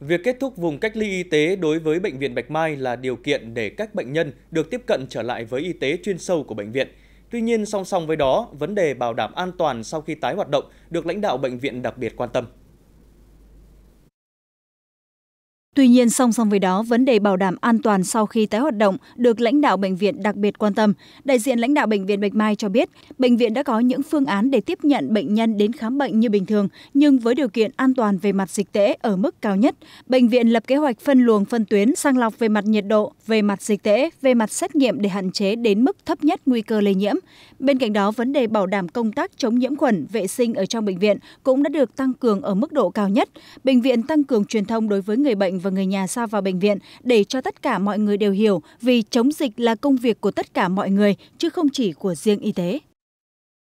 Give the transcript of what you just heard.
Việc kết thúc vùng cách ly y tế đối với Bệnh viện Bạch Mai là điều kiện để các bệnh nhân được tiếp cận trở lại với y tế chuyên sâu của bệnh viện. Tuy nhiên, song song với đó, vấn đề bảo đảm an toàn sau khi tái hoạt động được lãnh đạo bệnh viện đặc biệt quan tâm. Tuy nhiên, song song với đó, vấn đề bảo đảm an toàn sau khi tái hoạt động được lãnh đạo bệnh viện đặc biệt quan tâm. Đại diện lãnh đạo bệnh viện Bạch Mai cho biết, bệnh viện đã có những phương án để tiếp nhận bệnh nhân đến khám bệnh như bình thường, nhưng với điều kiện an toàn về mặt dịch tễ ở mức cao nhất. Bệnh viện lập kế hoạch phân luồng phân tuyến, sàng lọc về mặt nhiệt độ, về mặt dịch tễ, về mặt xét nghiệm để hạn chế đến mức thấp nhất nguy cơ lây nhiễm. Bên cạnh đó, vấn đề bảo đảm công tác chống nhiễm khuẩn, vệ sinh ở trong bệnh viện cũng đã được tăng cường ở mức độ cao nhất. Bệnh viện tăng cường truyền thông đối với người bệnh và và người nhà ra vào bệnh viện để cho tất cả mọi người đều hiểu vì chống dịch là công việc của tất cả mọi người chứ không chỉ của riêng y tế